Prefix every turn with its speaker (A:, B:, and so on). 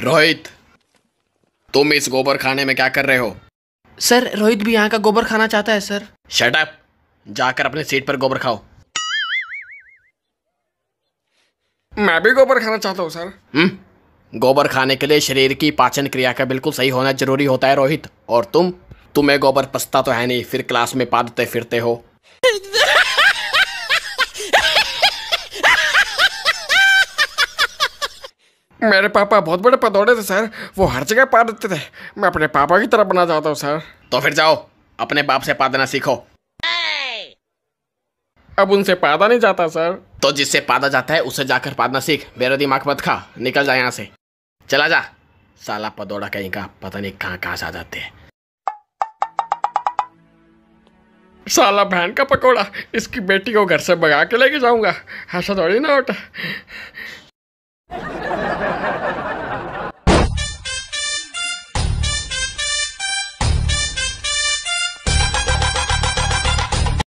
A: रोहित तुम इस गोबर खाने में क्या कर रहे हो सर रोहित भी यहाँ का गोबर खाना चाहता है सर शट अप जाकर अपने सीट पर गोबर खाओ
B: मैं भी गोबर खाना चाहता हूँ सर
A: हम्म गोबर खाने के लिए शरीर की पाचन क्रिया का बिल्कुल सही होना जरूरी होता है रोहित और तुम तुम्हें गोबर पसता तो है नहीं फिर क्लास में पादते फिरते हो
C: मेरे पापा बहुत बड़े पदौड़े थे सर
A: वो हर जगह पा देते थे मैं अपने पापा की तरफ बना जाता हूँ सर तो फिर जाओ अपने बाप से पा देना सीखो अब उनसे पादा नहीं जाता सर तो जिससे पादा जाता है उसे जाकर पादना सीख मेरा दिमाग मत खा निकल जा यहाँ से चला जा साला पदौड़ा कहीं का पता नहीं कहाँ कहाँ जा जाते हैं
C: साला बहन का पकोड़ा इसकी बेटी को घर से भगा के लेके जाऊंगा ऐसा थोड़ी ना होता